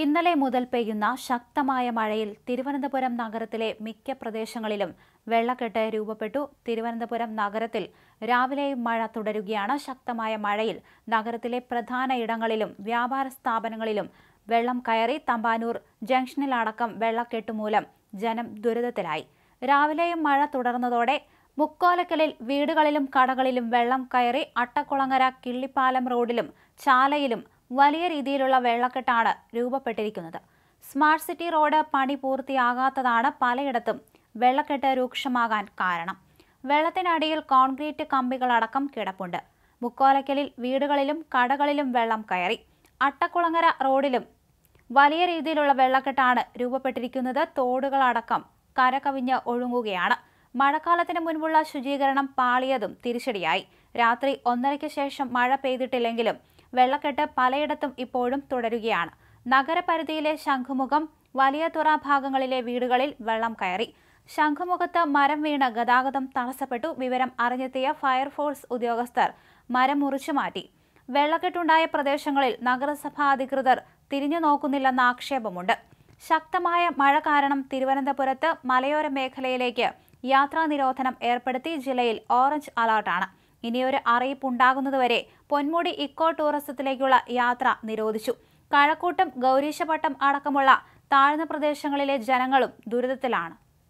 ഇന്നലെ മുതൽ പെയ്യുന്ന ശക്തമായ മഴയിൽ തിരുവനന്തപുരം നഗരത്തിലെ മിക്ക പ്രദേശങ്ങളിലും വെള്ളക്കെട്ട് രൂപപ്പെട്ടു തിരുവനന്തപുരം നഗരത്തിൽ രാവിലെയും മഴ തുടരുകയാണ് ശക്തമായ മഴയിൽ നഗരത്തിലെ പ്രധാന ഇടങ്ങളിലും വ്യാപാര സ്ഥാപനങ്ങളിലും വെള്ളം കയറി തമ്പാനൂർ ജംഗ്ഷനിലടക്കം വെള്ളക്കെട്ട് മൂലം ജനം ദുരിതത്തിലായി രാവിലെയും മഴ തുടർന്നതോടെ മുക്കോലക്കലിൽ വീടുകളിലും കടകളിലും വെള്ളം കയറി അട്ടക്കുളങ്ങര കിള്ളിപ്പാലം റോഡിലും ചാലയിലും വലിയ രീതിയിലുള്ള വെള്ളക്കെട്ടാണ് രൂപപ്പെട്ടിരിക്കുന്നത് സ്മാർട്ട് സിറ്റി റോഡ് പണി പൂർത്തിയാകാത്തതാണ് പലയിടത്തും വെള്ളക്കെട്ട് രൂക്ഷമാകാൻ കാരണം വെള്ളത്തിനടിയിൽ കോൺക്രീറ്റ് കമ്പികളടക്കം കിടപ്പുണ്ട് മുക്കോലക്കലിൽ വീടുകളിലും കടകളിലും വെള്ളം കയറി അട്ടക്കുളങ്ങര റോഡിലും വലിയ രീതിയിലുള്ള വെള്ളക്കെട്ടാണ് രൂപപ്പെട്ടിരിക്കുന്നത് തോടുകളടക്കം കരകവിഞ്ഞ് ഒഴുങ്ങുകയാണ് മഴക്കാലത്തിന് മുൻപുള്ള ശുചീകരണം പാളിയതും തിരിച്ചടിയായി രാത്രി ഒന്നരയ്ക്ക് ശേഷം മഴ പെയ്തിട്ടില്ലെങ്കിലും വെള്ളക്കെട്ട് പലയിടത്തും ഇപ്പോഴും തുടരുകയാണ് നഗരപരിധിയിലെ ശംഖുമുഖം വലിയ തുറ ഭാഗങ്ങളിലെ വീടുകളിൽ വെള്ളം കയറി ശംഖുമുഖത്ത് മരം വീണ് ഗതാഗതം തടസ്സപ്പെട്ടു വിവരം അറിഞ്ഞെത്തിയ ഫയർഫോഴ്സ് ഉദ്യോഗസ്ഥർ മരം മുറിച്ചു മാറ്റി വെള്ളക്കെട്ടുണ്ടായ പ്രദേശങ്ങളിൽ നഗരസഭാ അധികൃതർ തിരിഞ്ഞു നോക്കുന്നില്ലെന്ന ആക്ഷേപമുണ്ട് ശക്തമായ മഴ കാരണം തിരുവനന്തപുരത്ത് മലയോര മേഖലയിലേക്ക് യാത്രാ നിരോധനം ഏർപ്പെടുത്തി ജില്ലയിൽ ഓറഞ്ച് അലർട്ടാണ് ഇനിയൊരു അറിയിപ്പുണ്ടാകുന്നതുവരെ പൊന്മുടി ഇക്കോ ടൂറിസത്തിലേക്കുള്ള യാത്ര നിരോധിച്ചു കഴക്കൂട്ടം ഗൗരീശപട്ടം അടക്കമുള്ള താഴ്ന്ന പ്രദേശങ്ങളിലെ ജനങ്ങളും ദുരിതത്തിലാണ്